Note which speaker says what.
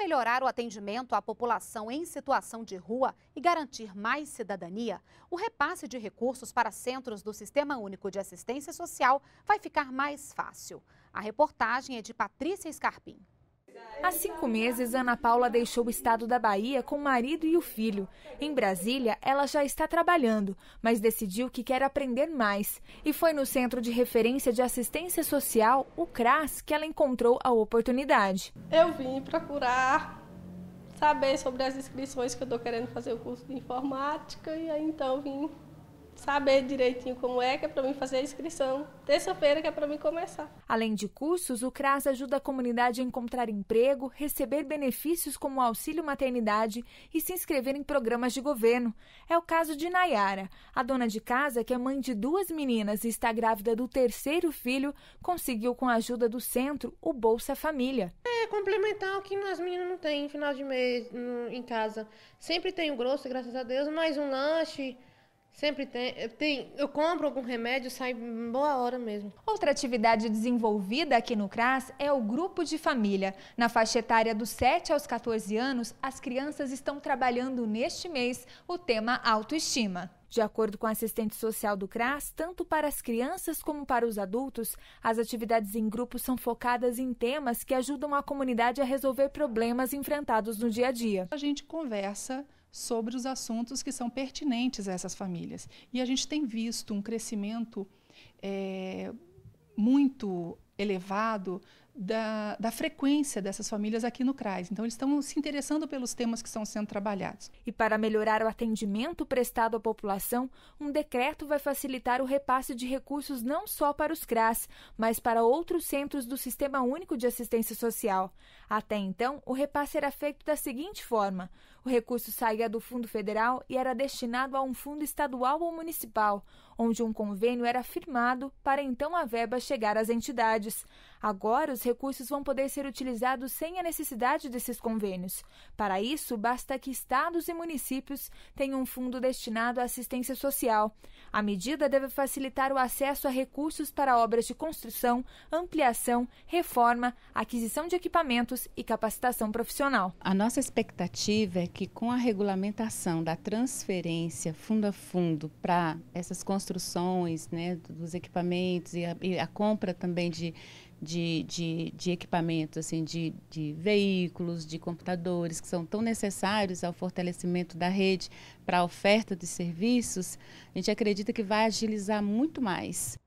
Speaker 1: melhorar o atendimento à população em situação de rua e garantir mais cidadania, o repasse de recursos para centros do Sistema Único de Assistência Social vai ficar mais fácil. A reportagem é de Patrícia Scarpim.
Speaker 2: Há cinco meses, Ana Paula deixou o estado da Bahia com o marido e o filho. Em Brasília, ela já está trabalhando, mas decidiu que quer aprender mais. E foi no Centro de Referência de Assistência Social, o CRAS, que ela encontrou a oportunidade. Eu vim procurar saber sobre as inscrições que eu estou querendo fazer o curso de informática e aí então vim saber direitinho como é, que é para mim fazer a inscrição. Terça-feira que é para mim começar. Além de cursos, o CRAS ajuda a comunidade a encontrar emprego, receber benefícios como auxílio maternidade e se inscrever em programas de governo. É o caso de Nayara, a dona de casa que é mãe de duas meninas e está grávida do terceiro filho, conseguiu com a ajuda do centro o Bolsa Família. É complementar o
Speaker 1: que nós meninas não tem final de mês em casa. Sempre tem o grosso, graças a Deus, mais um lanche Sempre tem, eh, tem. Eu compro algum remédio, sai boa hora mesmo.
Speaker 2: Outra atividade desenvolvida aqui no CRAS é o grupo de família. Na faixa etária dos 7 aos 14 anos, as crianças estão trabalhando neste mês o tema autoestima. De acordo com a assistente social do CRAS, tanto para as crianças como para os adultos, as atividades em grupo são focadas em temas que ajudam a comunidade a resolver problemas enfrentados no dia a dia. A gente conversa sobre os assuntos que são pertinentes a essas famílias. E a gente tem visto um crescimento é, muito elevado da, da, frequência dessas famílias aqui no CRAS. Então, eles estão se interessando pelos temas que estão sendo trabalhados. E para melhorar o atendimento prestado à população, um decreto vai facilitar o repasse de recursos não só para os CRAS, mas para outros centros do Sistema Único de Assistência Social. Até então, o repasse era feito da seguinte forma: o recurso saía do Fundo Federal e era destinado a um fundo estadual ou municipal, onde um convênio era firmado para então a verba chegar às entidades. Agora, os recursos vão poder ser utilizados sem a necessidade desses convênios. Para isso, basta que estados e municípios tenham um fundo destinado à assistência social. A medida deve facilitar o acesso a recursos para obras de construção, ampliação, reforma, aquisição de equipamentos e capacitação
Speaker 1: profissional. A nossa expectativa é que, com a regulamentação da transferência fundo a fundo para essas construções né, dos equipamentos e a, e a compra também de de, de, de equipamentos, assim, de, de veículos, de computadores que são tão necessários ao fortalecimento da rede para a oferta de serviços, a gente acredita que vai agilizar muito mais